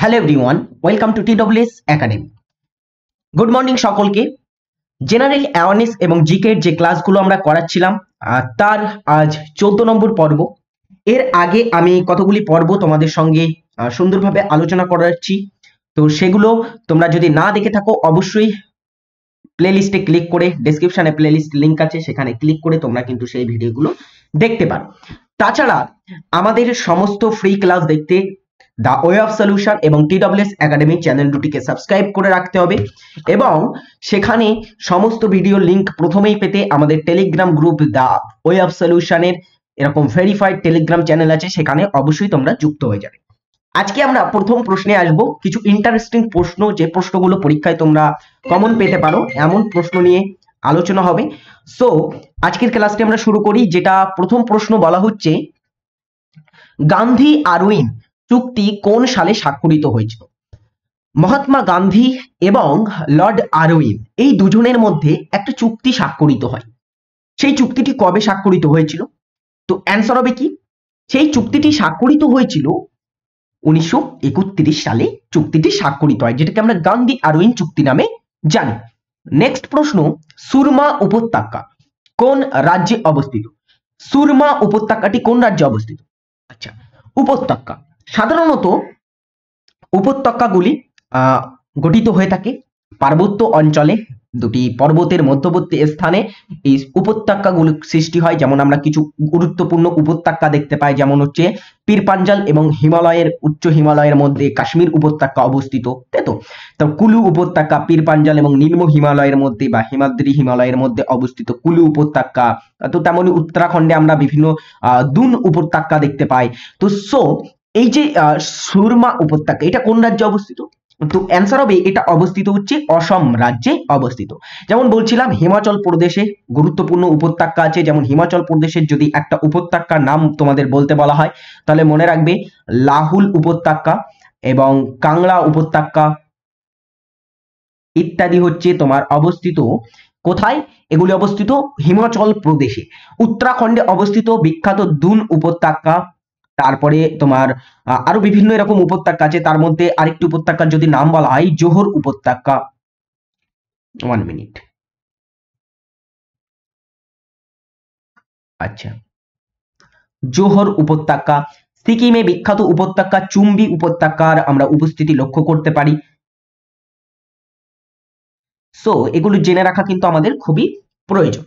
hello everyone welcome to TWS academy good morning সকলকে general awareness এবং জিকের যে ক্লাসগুলো আমরা করাচ্ছিলাম তার আজ চোদ্দ নম্বর পর্ব এর আগে আমি কতগুলি পর্ব তোমাদের সঙ্গে সুন্দরভাবে আলোচনা করাচ্ছি তো সেগুলো তোমরা যদি না দেখে থাকো অবশ্যই প্লেলিস্টে ক্লিক করে প্লে প্লেলিস্ট লিঙ্ক আছে সেখানে ক্লিক করে তোমরা কিন্তু সেই ভিডিওগুলো দেখতে পারো তাছাড়া আমাদের সমস্ত ফ্রি ক্লাস দেখতে দ্য ওয়ে অফ সলিউশন এবং টিডব্লিউএস একাডেমি চ্যানেল দুটিকে সাবস্ক্রাইব করে রাখতে হবে এবং সেখানে সমস্ত ভিডিও লিংক প্রথমেই পেতে আমাদের Telegram group the way of সলিউশনের এরকম ভেরিফাইড টেলিগ্রাম চ্যানেল আছে সেখানে অবশ্যই তোমরা যুক্ত হয়ে যাবে আজকে আমরা প্রথম প্রশ্নে আসব কিছু ইন্টারেস্টিং প্রশ্ন যে প্রশ্নগুলো পরীক্ষায় তোমরা কমন পেতে পারো এমন প্রশ্ন নিয়ে আলোচনা হবে সো আজকের ক্লাসটি আমরা শুরু করি যেটা প্রথম প্রশ্ন বলা হচ্ছে গান্ধী আরউইন চুক্তি কোন সালে স্বাক্ষরিত হয়েছিল মহাত্মা গান্ধী এবং লর্ড আরউইন এই দুজনের মধ্যে একটা চুক্তি স্বাক্ষরিত হয় সেই চুক্তিটি কবে স্বাক্ষরিত হয়েছিল তো অ্যান্সার হবে কি সেই চুক্তিটি স্বাক্ষরিত হয়েছিল উনিশশো সালে চুক্তিটি স্বাক্ষরিত হয় যেটাকে আমরা গান্ধী আরউইন চুক্তি নামে জানি নেক্সট প্রশ্ন সুরমা উপত্যকা কোন রাজ্যে অবস্থিত সুরমা উপত্যকাটি কোন রাজ্যে অবস্থিত আচ্ছা উপত্যকা সাধারণত উপত্যকাগুলি গঠিত হয়ে থাকে পার্বত্য অঞ্চলে দুটি পর্বতের মধ্যবর্তী স্থানে এই উপত্যকাগুলি সৃষ্টি হয় যেমন আমরা কিছু গুরুত্বপূর্ণ উপত্যকা দেখতে পাই যেমন হচ্ছে পীরপাঞ্জাল এবং হিমালয়ের উচ্চ হিমালয়ের মধ্যে কাশ্মীর উপত্যকা অবস্থিত তাই তো তো কুলু উপত্যকা পীরপাঞ্জাল এবং নিম্ন হিমালয়ের মধ্যে বা হিমাদ্রি হিমালয়ের মধ্যে অবস্থিত কুলু উপত্যকা তো তেমনই উত্তরাখণ্ডে আমরা বিভিন্ন আহ দুন উপত্যকা দেখতে পাই তো সো এই যে সুরমা উপত্যকা এটা কোন রাজ্যে অবস্থিত তো অ্যান্সার হবে এটা অবস্থিত হচ্ছে অসম রাজ্যে অবস্থিত যেমন বলছিলাম হিমাচল প্রদেশে গুরুত্বপূর্ণ উপত্যকা আছে যেমন হিমাচল প্রদেশের যদি একটা উপত্যকার নাম তোমাদের বলতে বলা হয় তাহলে মনে রাখবে লাহুল উপত্যকা এবং কাংলা উপত্যকা ইত্যাদি হচ্ছে তোমার অবস্থিত কোথায় এগুলি অবস্থিত হিমাচল প্রদেশে উত্তরাখণ্ডে অবস্থিত বিখ্যাত দুন উপত্যকা তারপরে তোমার আরো বিভিন্ন এরকম উপত্যকা আছে তার মধ্যে আরেকটি উপত্যকার যদি নাম বলা হয় জোহর উপত্যকা ওয়ান মিনিট আচ্ছা জোহর উপত্যকা সিকিমে বিখ্যাত উপত্যকা চুম্বি উপত্যকার আমরা উপস্থিতি লক্ষ্য করতে পারি সো এগুলো জেনে রাখা কিন্তু আমাদের খুবই প্রয়োজন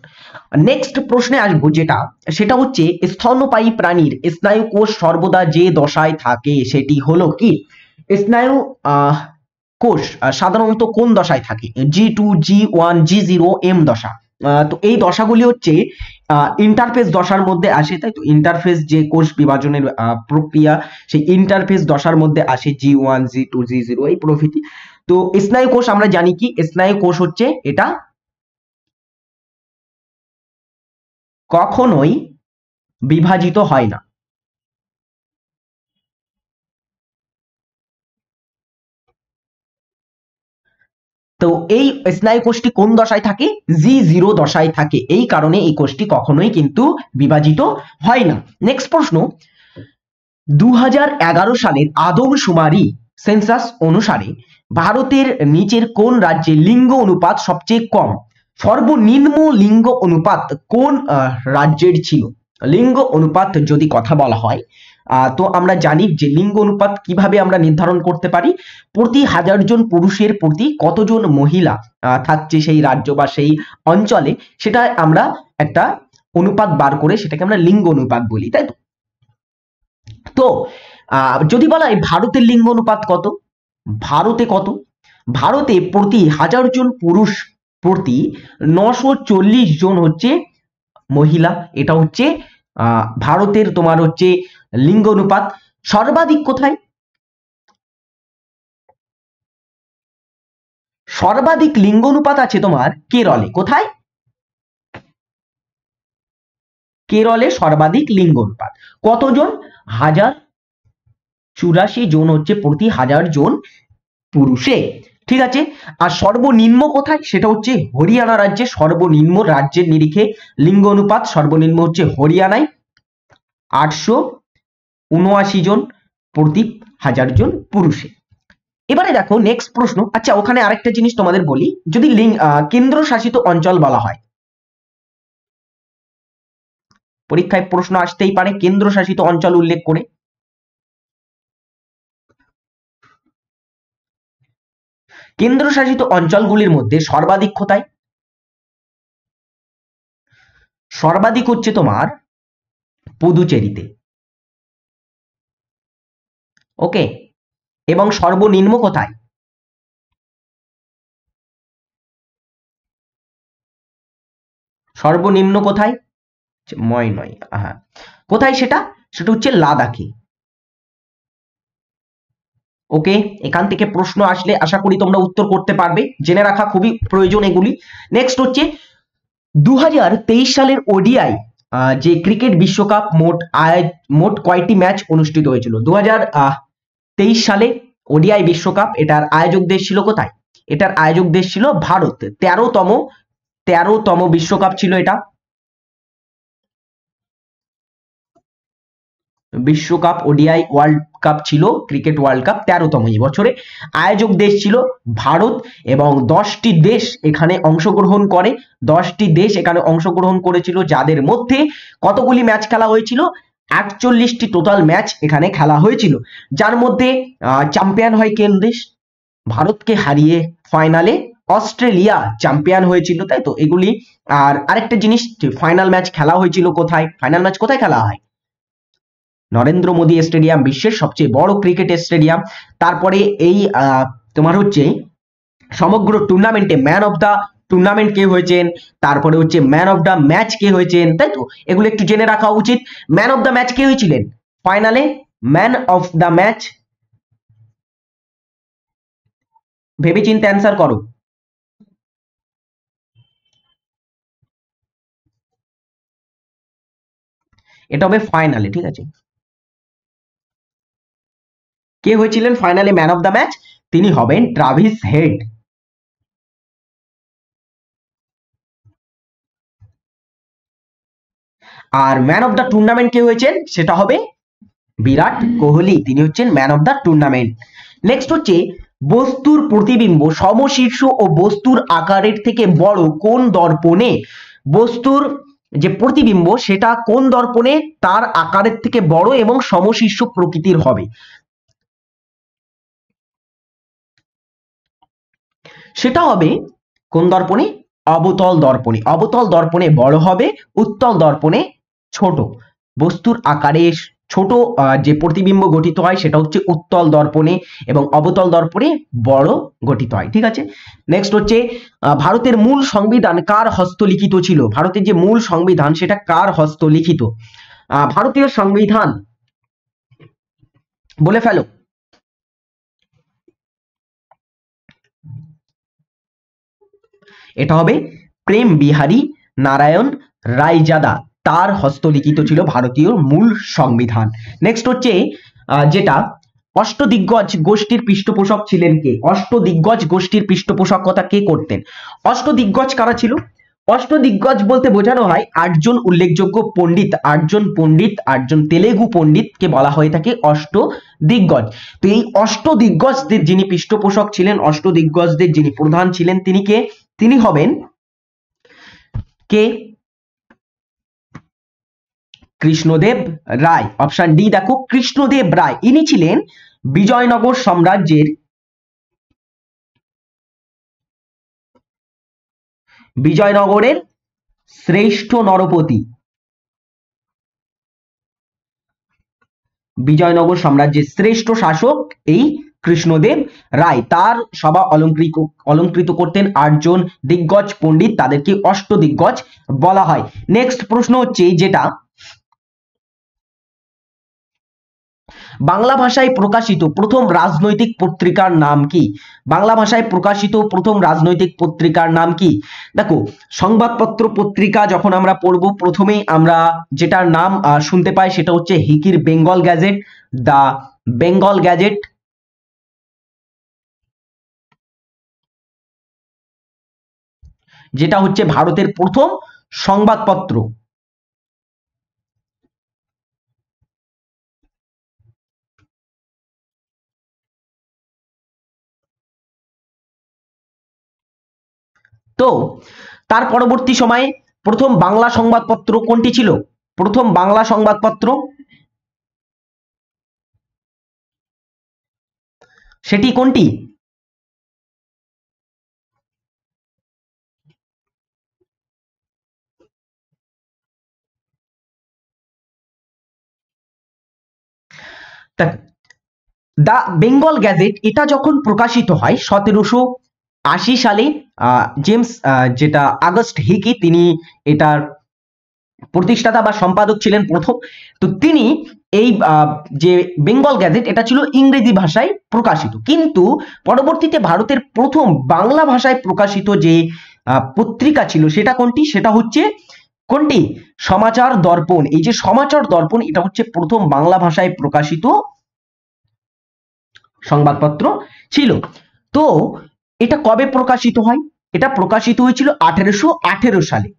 নেক্সট প্রশ্নে আসবো যেটা সেটা হচ্ছে স্তন্যপায়ী প্রাণীর স্নায়ু কোষ সর্বদা যে দশায় থাকে সেটি হলো কি স্নায়ু কোষ সাধারণত কোন দশায় থাকে G two G one G zero M দশা তো এই দশাগুলি হচ্ছে ইন্টারফেস দশার মধ্যে আসে তাই তো ইন্টারফেস যে কোষ বিভাজনের প্রক্রিয়া সেই ইন্টারফেস দশার মধ্যে আসে G one G two G zero এই প্রভৃতি তো স্নায়ু কোষ আমরা জানি কি স্নায়ু কোষ হচ্ছে এটা কখনোই বিভাজিত হয় না তো এই স্নায়ু কোষটি কোন দশায় থাকে জি জিরো দশায় থাকে এই কারণে এই কোষটি কখনোই কিন্তু বিভাজিত হয় না নেক্সট প্রশ্ন দু সালের আদমশুমারি সেন্সাস অনুসারে ভারতের নিচের কোন রাজ্যে লিঙ্গ অনুপাত সবচেয়ে কম সর্বনিম্ন লিঙ্গ অনুপাত কোন রাজ্যের ছিল লিঙ্গ অনুপাত যদি কথা বলা হয় তো আমরা জানি যে লিঙ্গ অনুপাত কিভাবে আমরা নির্ধারণ করতে পারি প্রতি হাজার জন পুরুষের প্রতি কতজন মহিলা থাকছে সেই রাজ্য বা সেই অঞ্চলে সেটা আমরা একটা অনুপাত বার করে সেটাকে আমরা লিঙ্গ অনুপাত বলি তাই তো তো যদি বলা হয় ভারতের লিঙ্গ অনুপাত কত ভারতে কত ভারতে প্রতি হাজার জন পুরুষ প্রতি নশো চল্লিশ জন হচ্ছে মহিলা এটা হচ্ছে ভারতের তোমার হচ্ছে লিঙ্গ অনুপাত সর্বাধিক কোথায় সর্বাধিক লিঙ্গ অনুপাত আছে তোমার কেরলে কোথায় কেরলে সর্বাধিক লিঙ্গ অনুপাত কতজন হাজার চুরাশি জন হচ্ছে প্রতি হাজার জন পুরুষে ঠিক আছে আর সর্বনিম্ন কোথায় সেটা হচ্ছে হরিয়ানা রাজ্যে সর্বনিম্ন রাজ্যের নিরিখে লিঙ্গ অনুপাত সর্বনিম্ন হচ্ছে হরিয়ানায় আটশো উনআশি জন প্রতি হাজার জন পুরুষে এবারে দেখো নেক্সট প্রশ্ন আচ্ছা ওখানে আরেকটা জিনিস তোমাদের বলি যদি কেন্দ্রশাসিত অঞ্চল বলা হয় পরীক্ষায় প্রশ্ন আসতেই পারে কেন্দ্রশাসিত অঞ্চল উল্লেখ করে কেন্দ্রশাসিত অঞ্চলগুলির মধ্যে সর্বাধিক কোথায় সর্বাধিক হচ্ছে তোমার পুদুচেরিতে ওকে এবং সর্বনিম্ন কোথায় সর্বনিম্ন কোথায় ময় নয় হ্যাঁ কোথায় সেটা সেটা হচ্ছে লাদাখে ওকে এখান থেকে প্রশ্ন আসলে আশা করি তোমরা উত্তর করতে পারবে জেনে রাখা খুবই প্রয়োজন এগুলি নেক্সট হচ্ছে দু সালের ওডিআই যে ক্রিকেট বিশ্বকাপ মোট আয় মোট কয়টি ম্যাচ অনুষ্ঠিত হয়েছিল দু সালে ওডিআই বিশ্বকাপ এটার আয়োজক দেশ ছিল কোথায় এটার আয়োজক দেশ ছিল ভারত তেরোতম তেরোতম বিশ্বকাপ ছিল এটা বিশ্বকাপ ওডিআই ওয়ার্ল্ড কাপ ছিল ক্রিকেট ওয়ার্ল্ড কাপ তেরোতম এই বছরে আয়োজক দেশ ছিল ভারত এবং দশটি দেশ এখানে অংশগ্রহণ করে দশটি দেশ এখানে অংশগ্রহণ করেছিল যাদের মধ্যে কতগুলি ম্যাচ খেলা হয়েছিল একচল্লিশটি টোটাল ম্যাচ এখানে খেলা হয়েছিল যার মধ্যে চ্যাম্পিয়ন হয় কেন দেশ ভারতকে হারিয়ে ফাইনালে অস্ট্রেলিয়া চ্যাম্পিয়ন হয়েছিল তাই তো এগুলি আর আরেকটা জিনিস ফাইনাল ম্যাচ খেলা হয়েছিল কোথায় ফাইনাল ম্যাচ কোথায় খেলা হয় নরেন্দ্র মোদী স্টেডিয়াম বিশ্বের সবচেয়ে বড় ক্রিকেট স্টেডিয়াম তারপরে এই তোমার হচ্ছে সমগ্র টুর্নামেন্টে ম্যান অফ দা টুর্নামেন্ট কে হয়েছেন তারপরে হচ্ছে ম্যান অফ দা ম্যাচ কে হয়েছেন তাই তো এগুলো একটু জেনে রাখা উচিত ম্যান অফ দা ম্যাচ কে হয়েছিলেন ফাইনালে ম্যান অফ দা ম্যাচ ভেবে চিন্তে অ্যান্সার করো এটা হবে ফাইনালে ঠিক আছে কে হয়েছিলেন finally man of the match তিনি হবেন ট্রাভিস হেড আর ম্যান অফ দ্য টুর্নামেন্ট কে হয়েছেন সেটা হবে বিরাট কোহলি তিনি হচ্ছেন man of the tournament next হচ্ছে বস্তুর প্রতিবিম্ব সমশীর্ষ ও বস্তুর আকারের থেকে বড় কোন দর্পণে বস্তুর যে প্রতিবিম্ব সেটা কোন দর্পণে তার আকারের থেকে বড় এবং সমশীর্ষ প্রকৃতির হবে সেটা হবে কোন দর্পণে অবতল দর্পণে অবতল দর্পণে বড় হবে উত্তল দর্পণে ছোট বস্তুর আকারে ছোট যে প্রতিবিম্ব গঠিত হয় সেটা হচ্ছে উত্তল দর্পণে এবং অবতল দর্পণে বড় গঠিত হয় ঠিক আছে নেক্সট হচ্ছে ভারতের মূল সংবিধান কার হস্তলিখিত ছিল ভারতের যে মূল সংবিধান সেটা কার হস্তলিখিত ভারতীয় সংবিধান বলে ফেলো এটা হবে প্রেম বিহারী নারায়ণ রায়জাদা তার হস্তলিখিত ছিল ভারতীয় মূল সংবিধান নেক্সট হচ্ছে যেটা অষ্টদিগ্গজ গোষ্ঠীর পৃষ্ঠপোষক ছিলেন কে অষ্টদিগ্গজ গোষ্ঠীর পৃষ্ঠপোষকতা কে করতেন অষ্টদিগ্গজ কারা ছিল অষ্টদিগ্গজ বলতে বোঝানো হয় আটজন উল্লেখযোগ্য পণ্ডিত আটজন পণ্ডিত আটজন তেলেগু পণ্ডিতকে বলা হয়ে থাকে অষ্ট দিগ্গজ তো এই অষ্টদিগ্গজদের যিনি পৃষ্ঠপোষক ছিলেন অষ্টদিগ্গজদের যিনি প্রধান ছিলেন তিনি কে তিনি হবেন কে কৃষ্ণদেব রায় অপশন ডি দেখো কৃষ্ণদেব রায় ইনি ছিলেন বিজয়নগর সাম্রাজ্যের বিজয়নগরের শ্রেষ্ঠ নরপতি বিজয়নগর সাম্রাজ্যের শ্রেষ্ঠ শাসক এই কৃষ্ণদেব রায় তার সভা অলঙ্কৃত অলঙ্কৃত করতেন আটজন দিগ্গজ পণ্ডিত তাদেরকে অষ্ট দিগ্গজ বলা হয় নেক্সট প্রশ্ন হচ্ছে যেটা বাংলা ভাষায় প্রকাশিত প্রথম রাজনৈতিক পত্রিকার নাম কি বাংলা ভাষায় প্রকাশিত প্রথম রাজনৈতিক পত্রিকার নাম কি দেখো সংবাদপত্র পত্রিকা যখন আমরা পড়ব প্রথমেই আমরা যেটার নাম শুনতে পাই সেটা হচ্ছে হিকির Bengal Gazette the Bengal Gazette যেটা হচ্ছে ভারতের প্রথম সংবাদপত্র তো তার পরবর্তী সময়ে প্রথম বাংলা সংবাদপত্র কোনটি ছিল প্রথম বাংলা সংবাদপত্র সেটি কোনটি দ্য বেঙ্গল গ্যাজেট এটা যখন প্রকাশিত হয় সতেরোশো আশি সালে জেমস যেটা আগস্ট হিকি তিনি এটার প্রতিষ্ঠাতা বা সম্পাদক ছিলেন প্রথম তো তিনি এই যে বেঙ্গল গ্যাজেট এটা ছিল ইংরেজি ভাষায় প্রকাশিত কিন্তু পরবর্তীতে ভারতের প্রথম বাংলা ভাষায় প্রকাশিত যে পত্রিকা ছিল সেটা কোনটি সেটা হচ্ছে কোনটি সমাচার দর্পণ এই যে সমাচার দর্পণ এটা হচ্ছে প্রথম বাংলা ভাষায় প্রকাশিত সংবাদপত্র ছিল তো এটা কবে প্রকাশিত হয় এটা প্রকাশিত হয়েছিল আঠেরোশো আঠেরো সালে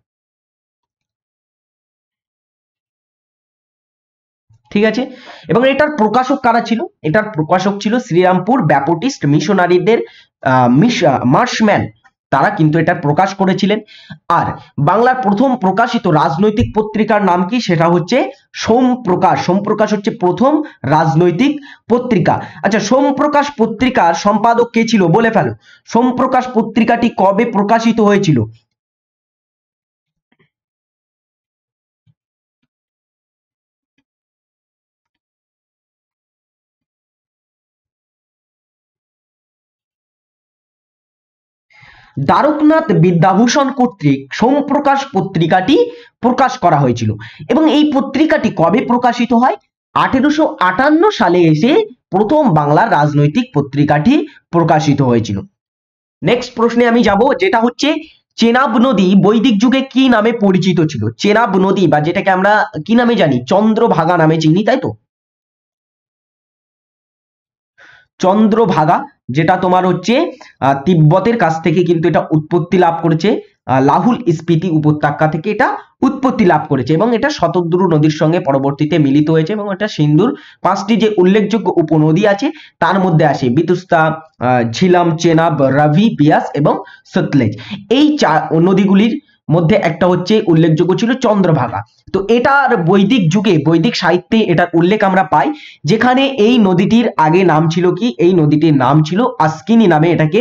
ঠিক আছে এবং এটার প্রকাশক কারা ছিল এটার প্রকাশক ছিল শ্রীরামপুর ব্যাপটিস্ট মিশনারিদের মার্শম্যান তারা কিন্তু এটা প্রকাশ করেছিলেন আর বাংলার প্রথম প্রকাশিত রাজনৈতিক পত্রিকার নাম কি সেটা হচ্ছে সোমপ্রকাশ সোমপ্রকাশ হচ্ছে প্রথম রাজনৈতিক পত্রিকা আচ্ছা সোমপ্রকাশ পত্রিকার সম্পাদক কে ছিল বলে ফেলো সোমপ্রকাশ পত্রিকাটি কবে প্রকাশিত হয়েছিল দ্বারকনাথ বিদ্যাভূষণ কর্তৃক সোমপ্রকাশ পত্রিকাটি প্রকাশ করা হয়েছিল এবং এই পত্রিকাটি কবে প্রকাশিত হয় আঠেরোশো সালে এসে প্রথম বাংলার রাজনৈতিক পত্রিকাটি প্রকাশিত হয়েছিল নেক্সট প্রশ্নে আমি যাব যেটা হচ্ছে চেনাব নদী বৈদিক যুগে কি নামে পরিচিত ছিল চেনাব নদী বা যেটাকে আমরা কি নামে জানি চন্দ্রভাগা নামে চিনি তাই তো চন্দ্রভাগা যেটা তোমার হচ্ছে তিব্বতের কাছ থেকে কিন্তু এটা উৎপত্তি লাভ করেছে লাহুল স্পিতি উপত্যকা থেকে এটা উৎপত্তি লাভ করেছে এবং এটা শতদ্রু নদীর সঙ্গে পরবর্তীতে মিলিত হয়েছে এবং এটা সিন্ধুর পাঁচটি যে উল্লেখযোগ্য উপনদী আছে তার মধ্যে আসে বিতুস্তা ঝিলাম চেনাব রাভি পিয়াস এবং সতলেজ এই চা নদীগুলির মধ্যে একটা হচ্ছে উল্লেখযোগ্য ছিল চন্দ্রভাগা তো এটার বৈদিক যুগে বৈদিক সাহিত্যে এটার উল্লেখ আমরা পাই যেখানে এই নদীটির আগে নাম ছিল কি এই নদীটির নাম ছিল আস্কিনি নামে এটাকে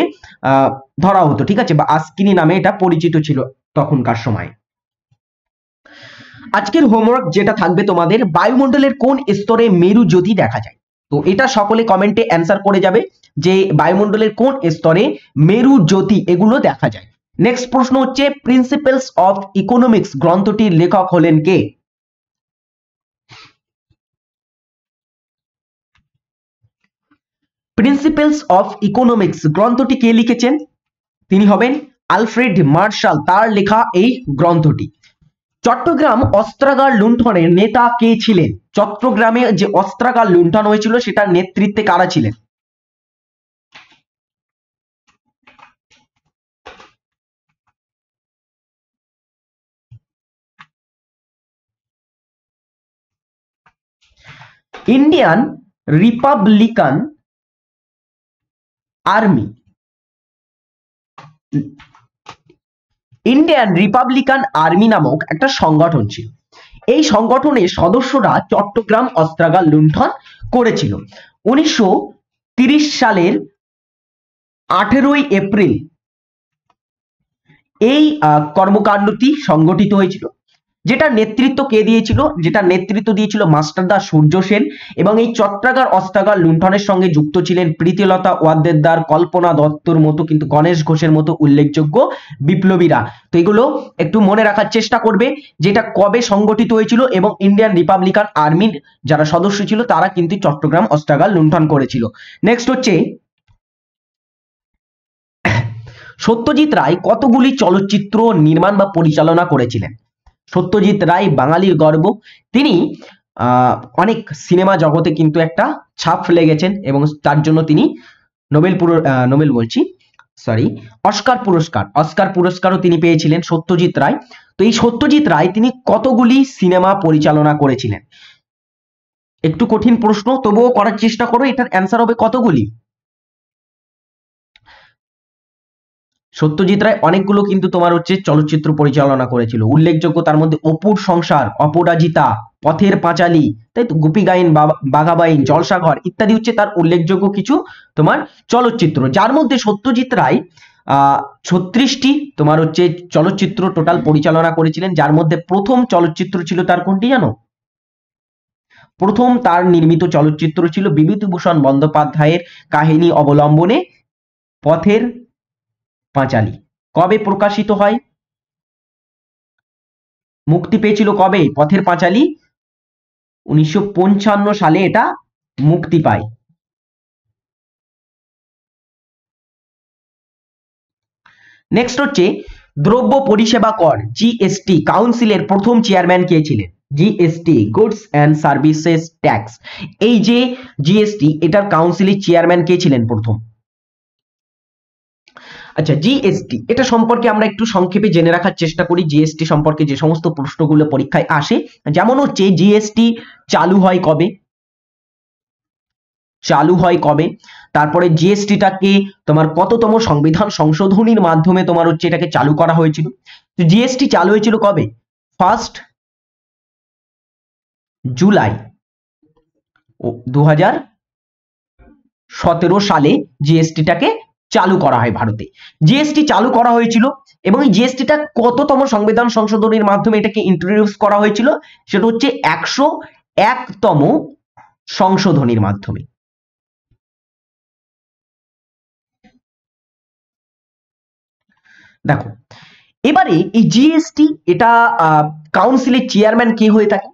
ধরা হতো ঠিক আছে বা আস্কিনি নামে এটা পরিচিত ছিল তখনকার সময় আজকের হোমওয়ার্ক যেটা থাকবে তোমাদের বায়ুমণ্ডলের কোন স্তরে মেরু জ্যোতি দেখা যায় তো এটা সকলে কমেন্টে অ্যান্সার করে যাবে যে বায়ুমণ্ডলের কোন স্তরে মেরু জ্যোতি এগুলো দেখা যায় নেক্সট প্রশ্ন হচ্ছে প্রিন্সিপালস অফ ইকোনমিক্স গ্রন্থটির লেখক হলেন কে প্রিন্সিপালস অফ ইকোনমিক্স গ্রন্থটি কে লিখেছেন তিনি হবেন আলফ্রেড মার্শাল তার লেখা এই গ্রন্থটি চট্টগ্রাম অস্ত্রাগার লুণ্ঠনের নেতা কে ছিলেন চট্টগ্রামে যে অস্ত্রাগার লুণ্ঠন হয়েছিল সেটার নেতৃত্বে কারা ছিলেন Indian Republican Army Indian Republican Army নামক একটা সংগঠন ছিল এই সংগঠনের সদস্যরা চট্টগ্রাম অস্ত্রাগার লুণ্ঠন করেছিল উনিশশো সালের আঠেরোই এপ্রিল এই কর্মকাণ্ডটি সংগঠিত হয়েছিল যেটা নেতৃত্ব কে দিয়েছিল যেটা নেতৃত্ব দিয়েছিল মাস্টারদা সূর্য সেন এবং এই চট্টাগার অস্তাগার লুণ্ঠনের সঙ্গে যুক্ত ছিলেন প্রীতিলতা ওয়াদ্দেদার কল্পনা দত্তর মতো কিন্তু গণেশ ঘোষের মতো উল্লেখযোগ্য বিপ্লবীরা তো এগুলো একটু মনে রাখার চেষ্টা করবে যেটা কবে সংগঠিত হয়েছিল এবং ইন্ডিয়ান রিপাবলিকান আর্মির যারা সদস্য ছিল তারা কিন্তু চট্টগ্রাম অস্তাগার লুণ্ঠন করেছিল নেক্সট হচ্ছে সত্যজিৎ রায় কতগুলি চলচ্চিত্র নির্মাণ বা পরিচালনা করেছিলেন সত্যজিৎ রায় বাঙালির গর্ব তিনি অনেক সিনেমা জগতে কিন্তু একটা ছাপ ফেলে গেছেন এবং তার জন্য তিনি নোবেল পুর নোবেল বলছি সরি অস্কার পুরস্কার অস্কার পুরস্কারও তিনি পেয়েছিলেন সত্যজিৎ রায় তো এই সত্যজিৎ রায় তিনি কতগুলি সিনেমা পরিচালনা করেছিলেন একটু কঠিন প্রশ্ন তবুও করার চেষ্টা করো এটার অ্যান্সার হবে কতগুলি সত্যজিৎ রায় অনেকগুলো কিন্তু তোমার হচ্ছে চলচ্চিত্র পরিচালনা করেছিল উল্লেখযোগ্য তার মধ্যে অপুর সংসার অপরাজিতা পথের পাঁচালী তাই তো গুপি গাইন বাঘাবাইন জলসাঘর ইত্যাদি হচ্ছে তার উল্লেখযোগ্য কিছু তোমার চলচ্চিত্র যার মধ্যে সত্যজিৎ রায় ছত্রিশটি তোমার হচ্ছে চলচ্চিত্র টোটাল পরিচালনা করেছিলেন যার মধ্যে প্রথম চলচ্চিত্র ছিল তার কোনটি জানো প্রথম তার নির্মিত চলচ্চিত্র ছিল বিভূতিভূষণ বন্দ্যোপাধ্যায়ের কাহিনী অবলম্বনে পথের পাঁচালী কবে প্রকাশিত হয় মুক্তি পেয়েছিল কবে পথের পাঁচালী উনিশশো সালে এটা মুক্তি পায় নেক্সট হচ্ছে দ্রব্য পরিষেবা কর জিএসটি কাউন্সিলের প্রথম চেয়ারম্যান কে ছিলেন GST goods and services tax এই যে জিএসটি এটার কাউন্সিলের চেয়ারম্যান কে ছিলেন প্রথম আচ্ছা জিএসটি এটা সম্পর্কে আমরা একটু সংক্ষেপে জেনে রাখার চেষ্টা করি জিএসটি সম্পর্কে যে সমস্ত প্রশ্নগুলো পরীক্ষায় আসে যেমন হচ্ছে জিএসটি চালু হয় কবে চালু হয় কবে তারপরে জিএসটিটাকে তোমার কততম সংবিধান সংশোধনীর মাধ্যমে তোমার হচ্ছে এটাকে চালু করা হয়েছিল তো জিএসটি চালু হয়েছিল কবে ফার্স্ট জুলাই দু সালে জিএসটিটাকে চালু করা হয় ভারতে জিএসটি চালু করা হয়েছিল এবং জিএসটিটা কততম সংবিধান সংশোধনের মাধ্যমে এটাকে ইন্ট্রোডিউস করা হয়েছিল সেটা হচ্ছে একশো একতম সংশোধনীর মাধ্যমে দেখো এবারে এই জিএসটি এটা কাউন্সিলের চেয়ারম্যান কে হয়ে থাকে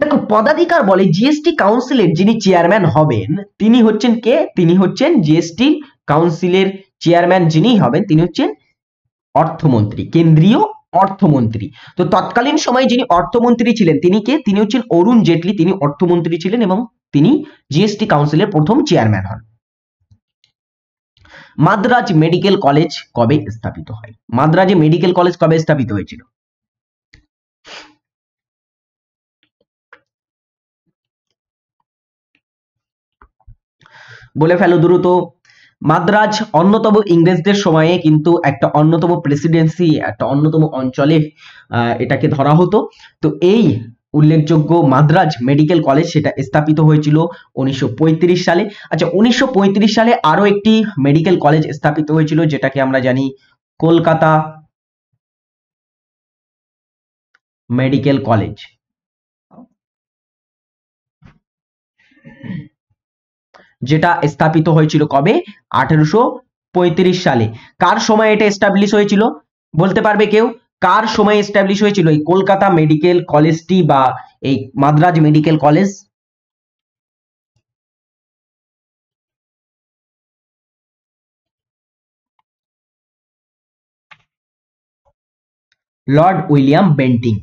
দেখো পদাধিকার বলে জিএসটি কাউন্সিলের যিনি চেয়ারম্যান হবেন তিনি হচ্ছেন কে তিনি হচ্ছেন জিএসটি কাউন্সিলের চেয়ারম্যান যিনি হবেন তিনি হচ্ছেন অর্থমন্ত্রী কেন্দ্রীয় অর্থমন্ত্রী তো তৎকালীন সময়ে যিনি অর্থমন্ত্রী ছিলেন তিনি কে তিনি হচ্ছেন অরুণ জেটলি তিনি অর্থমন্ত্রী ছিলেন এবং তিনি জিএসটি কাউন্সিলের প্রথম চেয়ারম্যান হন মাদ্রাজ মেডিকেল কলেজ কবে স্থাপিত হয় মাদ্রাজে মেডিকেল কলেজ কবে স্থাপিত হয়েছিল বলে ফেলো দ্রুত মাদ্রাজ অন্যতম ইংরেজদের সময়ে কিন্তু একটা অন্যতম প্রেসিডেন্সি একটা অন্যতম অঞ্চলে এটাকে ধরা হতো তো এই উল্লেখযোগ্য মাদ্রাজ মেডিকেল কলেজ সেটা স্থাপিত হয়েছিল উনিশশো সালে আচ্ছা উনিশশো সালে আরও একটি মেডিকেল কলেজ স্থাপিত হয়েছিল যেটাকে আমরা জানি কলকাতা মেডিকেল কলেজ যেটা স্থাপিত হয়েছিল কবে আঠেরোশো সালে কার সময় এটা এস্টাবলিশ হয়েছিল বলতে পারবে কেউ কার সময় এস্টাবলিশ হয়েছিল এই কলকাতা মেডিকেল কলেজটি বা এই Madras Medical College Lord William Bentinck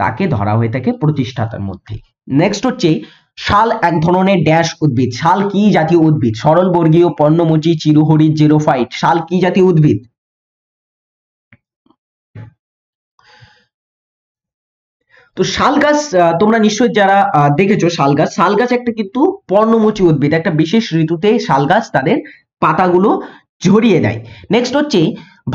তাকে ধরা হয়ে থাকে প্রতিষ্ঠাতার মধ্যে নেক্সট হচ্ছে শাল এক ধরনের ড্যাশ উদ্ভিদ শাল কি জাতীয় উদ্ভিদ সরল বর্গীয় পর্ণমোচী চিরহরিত জেরোফাইট শাল কি জাতীয় উদ্ভিদ তো শাল গাছ তোমরা নিশ্চয়ই যারা দেখেছো শাল গাছ শাল গাছ একটা কিন্তু পর্ণমোচী উদ্ভিদ একটা বিশেষ ঋতুতে শাল গাছ তাদের পাতাগুলো ঝরিয়ে দেয় নেক্সট হচ্ছে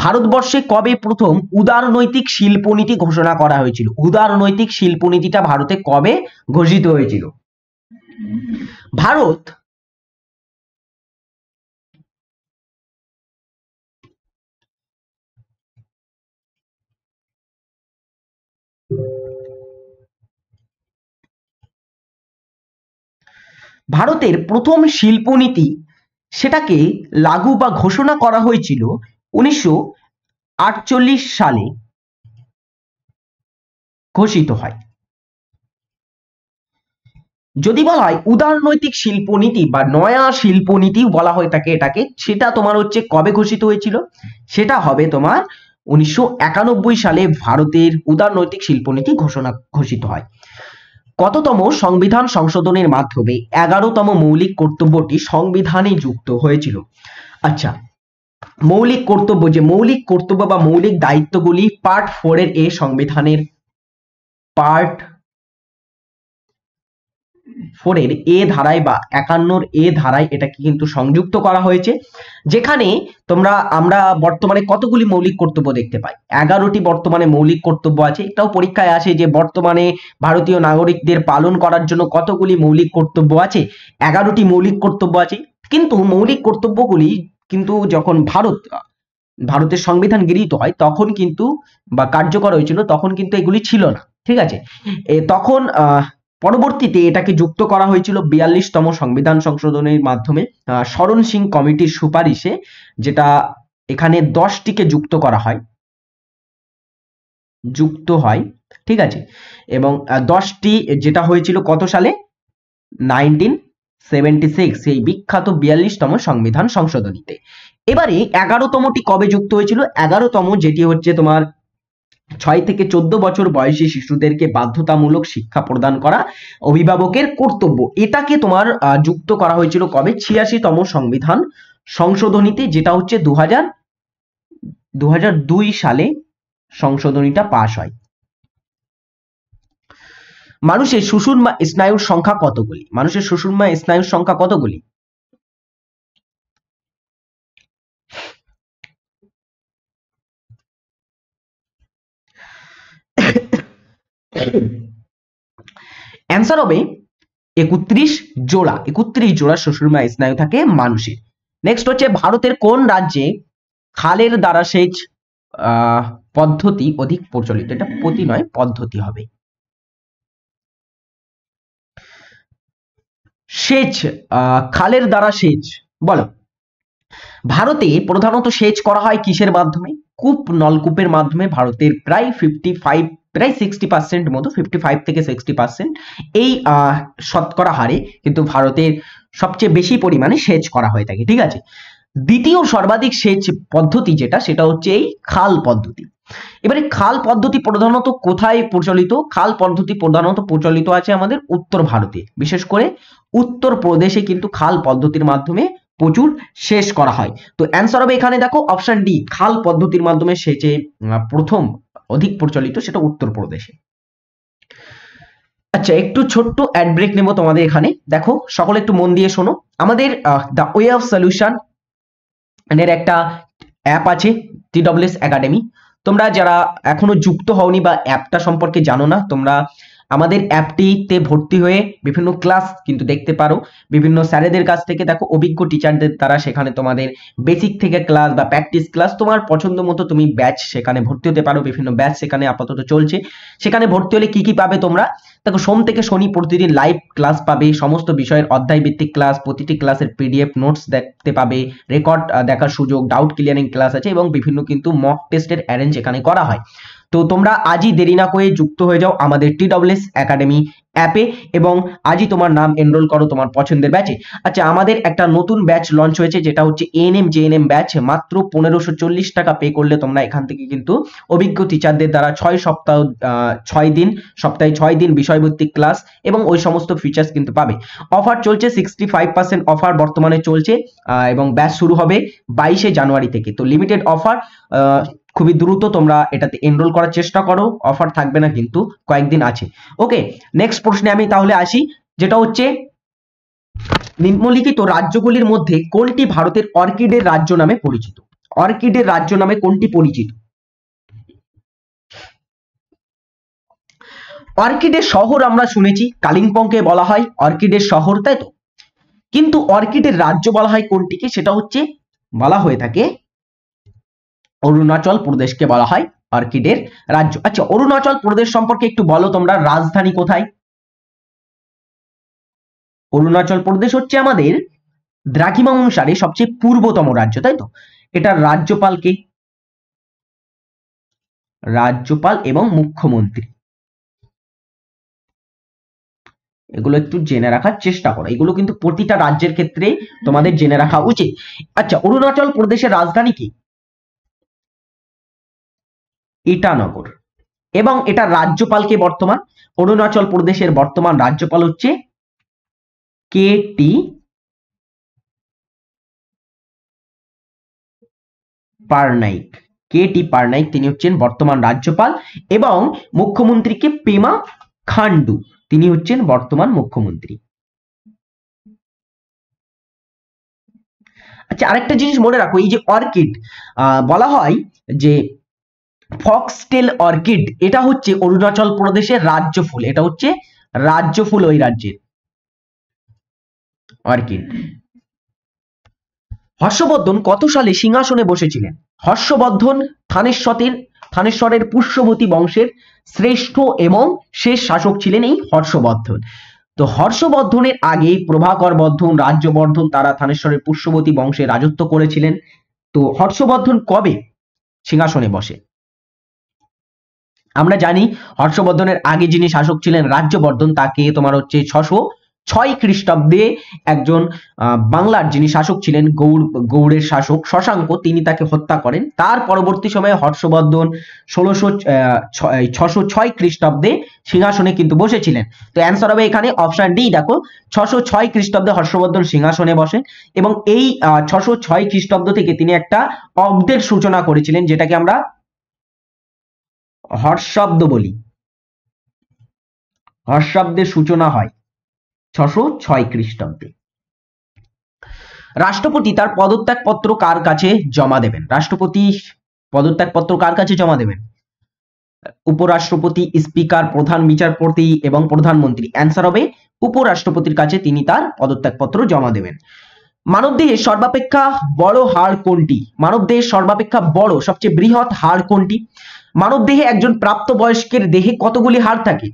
ভারতবর্ষে কবে প্রথম উদারনৈতিক শিল্পনীতি ঘোষণা করা হয়েছিল উদারনৈতিক শিল্পনীতিটা ভারতে কবে ঘোষিত হয়েছিল ভারত ভারতের প্রথম শিল্পনীতি সেটাকে লাগু বা ঘোষণা করা হয়েছিল উনিশশো সালে ঘোষিত হয় যদি বলা হয় উদারনৈতিক শিল্পনীতি বা নয়া শিল্পনীতি বলা হয়ে থাকে এটাকে সেটা তোমার হচ্ছে কবে ঘোষিত হয়েছিল সেটা হবে তোমার উনিশশো সালে ভারতের উদারনৈতিক শিল্পনীতি ঘোষণা ঘোষিত হয় কততম সংবিধান সংশোধনের মাধ্যমে এগারোতম মৌলিক কর্তব্যটি সংবিধানে যুক্ত হয়েছিল আচ্ছা মৌলিক কর্তব্য যে মৌলিক কর্তব্য বা মৌলিক দায়িত্বগুলি পার্ট ফোর এর এ সংবিধানের পার্ট ফোরের এ ধারায় বা একান্নর এ ধারায় এটাকে কিন্তু সংযুক্ত করা হয়েছে যেখানে তোমরা আমরা বর্তমানে কতগুলি মৌলিক কর্তব্য দেখতে পাই এগারোটি বর্তমানে মৌলিক কর্তব্য আছে এটাও পরীক্ষায় আছে যে বর্তমানে ভারতীয় নাগরিকদের পালন করার জন্য কতগুলি মৌলিক কর্তব্য আছে এগারোটি মৌলিক কর্তব্য আছে কিন্তু মৌলিক কর্তব্যগুলি কিন্তু যখন ভারত ভারতের সংবিধান গৃহীত হয় তখন কিন্তু বা কার্যকর হয়েছিল তখন কিন্তু এগুলি ছিল না ঠিক আছে তখন আহ পরবর্তীতে এটাকে যুক্ত করা হয়েছিল বিয়াল্লিশতম সংবিধান সংশোধনের মাধ্যমে স্মরণ সিং কমিটির সুপারিশে যেটা এখানে দশটিকে যুক্ত করা হয় যুক্ত হয় ঠিক আছে এবং দশটি যেটা হয়েছিল কত সালে নাইনটিন সেভেন্টি সিক্স এই বিখ্যাত বিয়াল্লিশতম সংবিধান সংশোধনীতে এবারে এগারোতমটি কবে যুক্ত হয়েছিল এগারোতম যেটি হচ্ছে তোমার ছয় থেকে চোদ্দ বছর বয়সী শিশুদেরকে বাধ্যতামূলক শিক্ষা প্রদান করা অভিভাবকের কর্তব্য এটাকে তোমার যুক্ত করা হয়েছিল কবে ছিয়াশিতম সংবিধান সংশোধনীতে যেটা হচ্ছে দু হাজার সালে সংশোধনীটা পাশ হয় মানুষের সুষুম্মা স্নায়ুর সংখ্যা কতগুলি মানুষের সুষুম্মা স্নায়ুর সংখ্যা কতগুলি অ্যান্সার হবে একত্রিশ জোড়া একত্রিশ জোড়া শ্বশুরমা স্নায়ু থাকে মানুষের নেক্সট হচ্ছে ভারতের কোন রাজ্যে খালের দ্বারা সেচ পদ্ধতি অধিক প্রচলিত এটা পতি নয় পদ্ধতি হবে সেচ খালের দ্বারা সেচ বলো ভারতে প্রধানত সেচ করা হয় কিসের মাধ্যমে কূপ নলকূপের মাধ্যমে ভারতের প্রায় ফিফটি ফাইভ প্রায় সিক্সটি পার্সেন্ট মতো ফিফটি ফাইভ থেকে সিক্সটি পার্সেন্ট এই শতকরা হারে কিন্তু ভারতের সবচেয়ে বেশি পরিমাণে সেচ করা হয়ে থাকে ঠিক আছে দ্বিতীয় সর্বাধিক সেচ পদ্ধতি যেটা সেটা হচ্ছে এই খাল পদ্ধতি এবারে খাল পদ্ধতি প্রধানত কোথায় প্রচলিত খাল পদ্ধতি প্রধানত প্রচলিত আছে আমাদের উত্তর ভারতে বিশেষ করে উত্তর প্রদেশে কিন্তু খাল পদ্ধতির মাধ্যমে প্রচুর শেষ করা হয় তো অ্যান্সার হবে এখানে দেখো অপশন ডি খাল পদ্ধতির মাধ্যমে সেচে প্রথম অধিক প্রচলিত সেটা উত্তরপ্রদেশে আচ্ছা একটু ছোট্ট অ্যাড ব্রেক নেব তোমাদের এখানে দেখো সকলে একটু মন দিয়ে শোনো আমাদের দ্য ওয়ে অফ সলিউশন এর একটা অ্যাপ আছে টিডব্লিউএস একাডেমি তোমরা যারা এখনো যুক্ত হওনি বা অ্যাপটা সম্পর্কে জানো না তোমরা আমাদের অ্যাপটিতে ভর্তি হয়ে বিভিন্ন ক্লাস কিন্তু দেখতে পারো বিভিন্ন স্যারেদের কাছ থেকে দেখো অভিজ্ঞ টিচারদের দ্বারা সেখানে তোমাদের বেসিক থেকে ক্লাস বা প্র্যাকটিস ক্লাস তোমার পছন্দ মতো তুমি ব্যাচ সেখানে ভর্তি হতে পারো বিভিন্ন ব্যাচ সেখানে আপাতত চলছে সেখানে ভর্তি হলে কি কি পাবে তোমরা দেখো সোম থেকে শনি প্রতিদিন লাইভ ক্লাস পাবে সমস্ত বিষয়ের অধ্যায় ভিত্তিক ক্লাস প্রতিটি ক্লাসের পিডিএফ নোটস দেখতে পাবে রেকর্ড দেখার সুযোগ ডাউট ক্লিয়ারিং ক্লাস আছে এবং বিভিন্ন কিন্তু মক টেস্টের অ্যারেঞ্জ এখানে করা হয় তো তোমরা আজই দেরি না করে যুক্ত হয়ে যাও আমাদের টি ডব্লিউএস একাডেমি অ্যাপে এবং আজই তোমার নাম এনরোল করো তোমার পছন্দের ব্যাচে আচ্ছা আমাদের একটা নতুন ব্যাচ লঞ্চ হয়েছে যেটা হচ্ছে এএনএম জেএনএম ব্যাচ মাত্র পনেরোশো চল্লিশ টাকা পে করলে তোমরা এখান থেকে কিন্তু অভিজ্ঞ টিচারদের দ্বারা ছয় সপ্তাহ ছয় দিন সপ্তাহে ছয় দিন বিষয়ভিত্তিক ক্লাস এবং ওই সমস্ত ফিচার্স কিন্তু পাবে অফার চলছে সিক্সটি ফাইভ পার্সেন্ট অফার বর্তমানে চলছে এবং ব্যাচ শুরু হবে বাইশে জানুয়ারি থেকে তো লিমিটেড অফার খুবই দ্রুত তোমরা এটাতে এনরোল করার চেষ্টা করো অফার থাকবে না কিন্তু কয়েকদিন আছে ওকে নেক্সট প্রশ্নে আমি তাহলে আসি যেটা হচ্ছে নিম্নলিখিত রাজ্যগুলির মধ্যে কোনটি ভারতের অর্কিডের রাজ্য নামে পরিচিত অর্কিডের রাজ্য নামে কোনটি পরিচিত অর্কিডের শহর আমরা শুনেছি কালিম্পংকে বলা হয় অর্কিডের শহর তাই তো কিন্তু অর্কিডের রাজ্য বলা হয় কোনটিকে সেটা হচ্ছে বলা হয়ে থাকে অরুণাচল প্রদেশকে বলা হয় অর্কিডের রাজ্য আচ্ছা অরুণাচল প্রদেশ সম্পর্কে একটু বলো তোমরা রাজধানী কোথায় অরুণাচল প্রদেশ হচ্ছে আমাদের দ্রাঘিমা অনুসারে সবচেয়ে পূর্বতম রাজ্য তাই তো এটার রাজ্যপাল কে রাজ্যপাল এবং মুখ্যমন্ত্রী এগুলো একটু জেনে রাখার চেষ্টা করো এগুলো কিন্তু প্রতিটা রাজ্যের ক্ষেত্রে তোমাদের জেনে রাখা উচিত আচ্ছা অরুণাচল প্রদেশের রাজধানী কি ইটানগর এবং এটা রাজ্যপালকে বর্তমান অরুণাচল প্রদেশের বর্তমান রাজ্যপাল হচ্ছে কে টি পারনাইক কে টি পারনাইক তিনি হচ্ছেন বর্তমান রাজ্যপাল এবং মুখ্যমন্ত্রীকে পেমা খান্ডু তিনি হচ্ছেন বর্তমান মুখ্যমন্ত্রী আচ্ছা আরেকটা জিনিস মনে রাখো এই যে অর্কিড বলা হয় যে ফক্সটেল অর্কিড এটা হচ্ছে অরুণাচল প্রদেশের রাজ্য ফুল এটা হচ্ছে রাজ্য ফুল ওই রাজ্যের অর্কিড হর্ষবর্ধন কত সালে সিংহাসনে বসেছিলেন হর্ষবর্ধন থানেশ্বরের থানেশ্বরের পুষ্যবতী বংশের শ্রেষ্ঠ এবং শেষ শাসক ছিলেন এই হর্ষবর্ধন তো হর্ষবর্ধনের আগে প্রভাকর বর্ধন রাজ্যবর্ধন তারা থানেশ্বরের পুষ্যবতী বংশে রাজত্ব করেছিলেন তো হর্ষবর্ধন কবে সিংহাসনে বসে আমরা জানি হর্ষবর্ধনের আগে যিনি শাসক ছিলেন রাজ্যবর্ধন তাকে তোমার হচ্ছে ছশো ছয় খ্রিস্টাব্দে একজন বাংলার যিনি শাসক ছিলেন গৌড় গৌড়ের শাসক শশাঙ্ক তিনি তাকে হত্যা করেন তার পরবর্তী সময়ে হর্ষবর্ধন ষোলোশো ছশো ছয় খ্রিস্টাব্দে সিংহাসনে কিন্তু বসেছিলেন তো অ্যান্সার হবে এখানে অপশন ডি দেখো ছশো ছয় খ্রিস্টাব্দে হর্ষবর্ধন সিংহাসনে বসেন এবং এই ছশো ছয় খ্রিস্টাব্দ থেকে তিনি একটা অব্দের সূচনা করেছিলেন যেটাকে আমরা হর্ষব্দ বলি হর্ষাব্দের সূচনা হয় ছশো ছয় খ্রিস্টাব্দে রাষ্ট্রপতি তার পদত্যাগ পত্র কার কাছে জমা দেবেন রাষ্ট্রপতি পদত্যাগ পত্র কার কাছে জমা দেবেন উপরাষ্ট্রপতি স্পিকার প্রধান বিচারপতি এবং প্রধানমন্ত্রী অ্যান্সার হবে উপরাষ্ট্রপতির কাছে তিনি তার পদত্যাগ পত্র জমা দেবেন মানব দেহের সর্বাপেক্ষা বড় হাড় কোনটি মানব দেহের সর্বাপেক্ষা বড় সবচেয়ে বৃহৎ হাড় কোনটি মানব দেহে একজন প্রাপ্ত বয়স্কের দেহে কতগুলি হাড় থাকে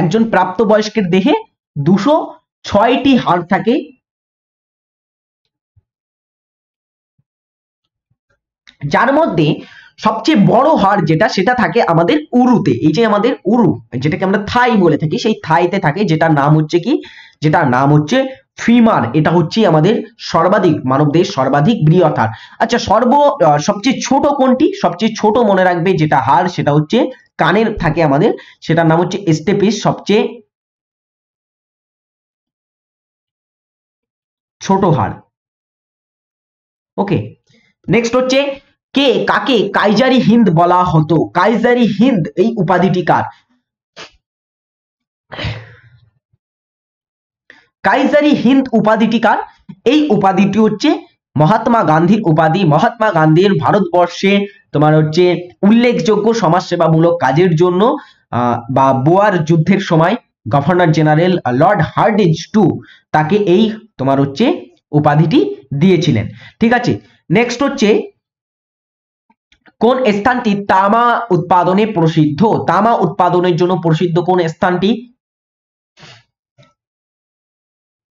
একজন প্রাপ্ত বয়স্কের দেহে দুশো ছয়টি হাড় থাকে যার মধ্যে সবচেয়ে বড় হাড় যেটা সেটা থাকে আমাদের উরুতে এই যে আমাদের উরু যেটাকে আমরা থাই বলে থাকি সেই থাইতে থাকে যেটা নাম হচ্ছে কি যেটা নাম হচ্ছে ফিমার এটা হচ্ছে আমাদের সর্বাধিক মানবদের সর্বাধিক বৃহথার আচ্ছা সর্ব সবচেয়ে ছোট কোনটি সবচেয়ে ছোট মনে রাখবে যেটা হার সেটা হচ্ছে কানের থাকে আমাদের সেটার নাম হচ্ছে স্টেপিস সবচেয়ে ছোট হার ওকে নেক্সট হচ্ছে কে কাকে কাইজারি হিন্দ বলা হতো কাইজারি হিন্দ এই উপাধিটি কার কাইজারি হিন্দ উপাধিটি কার এই উপাধিটি হচ্ছে মহাত্মা গান্ধীর উপাধি মহাত্মা গান্ধীর ভারতবর্ষে তোমার হচ্ছে উল্লেখযোগ্য সমাজসেবামূলক কাজের জন্য বা বোয়ার যুদ্ধের সময় governor general Lord Hardinge two তাকে এই তোমার হচ্ছে উপাধিটি দিয়েছিলেন ঠিক আছে নেক্সট হচ্ছে কোন স্থানটি তামা উৎপাদনে প্রসিদ্ধ তামা উৎপাদনের জন্য প্রসিদ্ধ কোন স্থানটি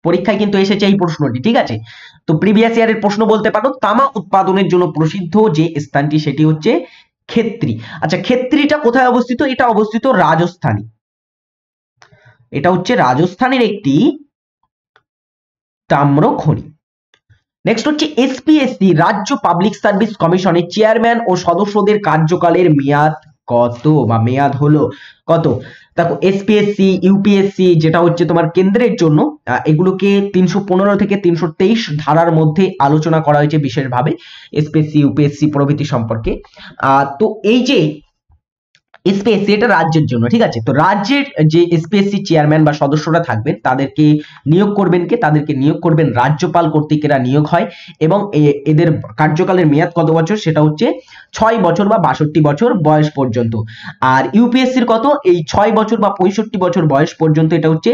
পরীক্ষায় কিন্তু এসেছে এই প্রশ্নটি ঠিক আছে তো প্রিভিয়াস ইয়ারের প্রশ্ন বলতে পারো তামা উৎপাদনের জন্য প্রসিদ্ধ যে স্থানটি সেটি হচ্ছে ক্ষেত্রী আচ্ছা ক্ষেত্রীটা কোথায় অবস্থিত এটা অবস্থিত রাজস্থানে এটা হচ্ছে রাজস্থানের একটি তাম্র খনি নেক্সট হচ্ছে এসপিএসসি রাজ্য পাবলিক সার্ভিস কমিশনের চেয়ারম্যান ও সদস্যদের কার্যকালের মেয়াদ কত বা মেয়াদ হলো কত দেখো এসপিএসসি ইউপিএসসি যেটা হচ্ছে তোমার কেন্দ্রের জন্য এগুলোকে তিনশো পনেরো থেকে তিনশো তেইশ ধারার মধ্যে আলোচনা করা হয়েছে বিশেষভাবে এসপিএসসি ইউপিএসসি প্রভৃতি সম্পর্কে তো এই যে এসপিএসসি এটা রাজ্যের জন্য ঠিক আছে তো রাজ্যের যে এসপিএসসি চেয়ারম্যান বা সদস্যরা থাকবেন তাদেরকে নিয়োগ করবেন কে তাদেরকে নিয়োগ করবেন রাজ্যপাল কর্তৃক এরা নিয়োগ হয় এবং এদের কার্যকালের মেয়াদ কত বছর সেটা হচ্ছে ছয় বছর বা বাষট্টি বছর বয়স পর্যন্ত আর ইউপিএসসির কত এই ছয় বছর বা পঁয়ষট্টি বছর বয়স পর্যন্ত এটা হচ্ছে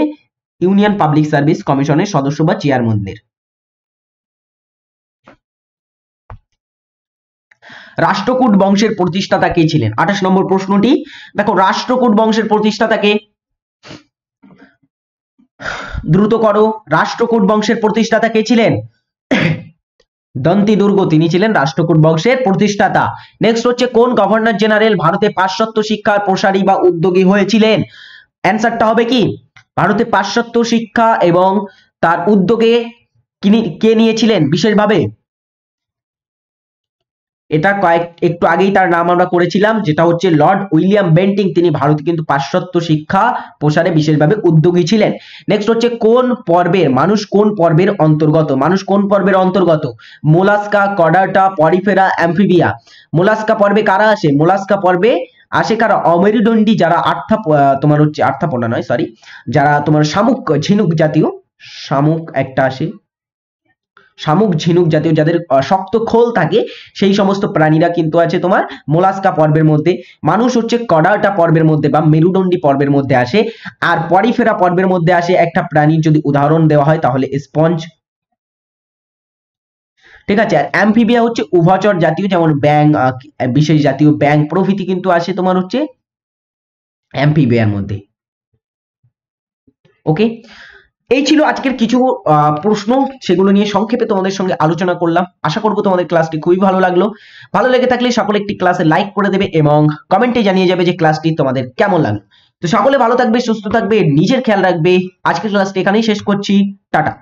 ইউনিয়ন পাবলিক সার্ভিস কমিশনের সদস্য বা চেয়ারম্যানদের রাষ্ট্রকূট বংশের প্রতিষ্ঠাতা কে ছিলেন আঠাশ নম্বর প্রশ্নটি দেখো রাষ্ট্রকূট বংশের প্রতিষ্ঠাতা কে দ্রুত করো রাষ্ট্রকূট বংশের প্রতিষ্ঠাতা কে ছিলেন দন্তি দুর্গ তিনি ছিলেন রাষ্ট্রকূট বংশের প্রতিষ্ঠাতা নেক্সট হচ্ছে কোন গভর্নর জেনারেল ভারতে পাশ্চাত্য শিক্ষার প্রসারী বা উদ্যোগী হয়েছিলেন অ্যান্সারটা হবে কি ভারতে পাশ্চাত্য শিক্ষা এবং তার উদ্যোগে কে নিয়েছিলেন বিশেষভাবে এটা কয়েক একটু আগেই তার নাম আমরা করেছিলাম যেটা হচ্ছে লর্ড উইলিয়াম বেন্টিং তিনি ভারতে কিন্তু পাশ্চাত্য শিক্ষা প্রসারে বিশেষভাবে উদ্যোগী ছিলেন নেক্সট হচ্ছে কোন পর্বের মানুষ কোন পর্বের অন্তর্গত মানুষ কোন পর্বের অন্তর্গত মোলাস্কা কডাটা পরিফেরা অ্যাম্ফিবিয়া মোলাস্কা পর্বে কারা আসে মোলাস্কা পর্বে আসে কারা অমেরুদণ্ডী যারা আর্থা তোমার হচ্ছে আর্থাপনা নয় সরি যারা তোমার শামুক ঝিনুক জাতীয় শামুক একটা আসে শামুক ঝিনুক জাতীয় যাদের শক্ত খোল থাকে সেই সমস্ত প্রাণীরা কিন্তু আছে তোমার মোলাস্কা পর্বের মধ্যে মানুষ হচ্ছে কডাটা পর্বের মধ্যে বা মেরুদণ্ডী পর্বের মধ্যে আসে আর পরিফেরা পর্বের মধ্যে আসে একটা প্রাণীর যদি উদাহরণ দেওয়া হয় তাহলে স্পঞ্জ ঠিক আছে আর অ্যাম্ফিবিয়া হচ্ছে উভচর জাতীয় যেমন ব্যাং বিশেষ জাতীয় ব্যাং প্রভৃতি কিন্তু আসে তোমার হচ্ছে অ্যাম্ফিবিয়ার মধ্যে ওকে এই ছিল আজকের কিছু প্রশ্ন সেগুলো নিয়ে সংক্ষেপে তোমাদের সঙ্গে আলোচনা করলাম আশা করবো তোমাদের ক্লাসটি খুবই ভালো লাগলো ভালো লেগে থাকলে সকলে একটি ক্লাসে লাইক করে দেবে এবং কমেন্টে জানিয়ে যাবে যে ক্লাসটি তোমাদের কেমন লাগলো তো সকলে ভালো থাকবে সুস্থ থাকবে নিজের খেয়াল রাখবে আজকের ক্লাসটি এখানেই শেষ করছি টাটা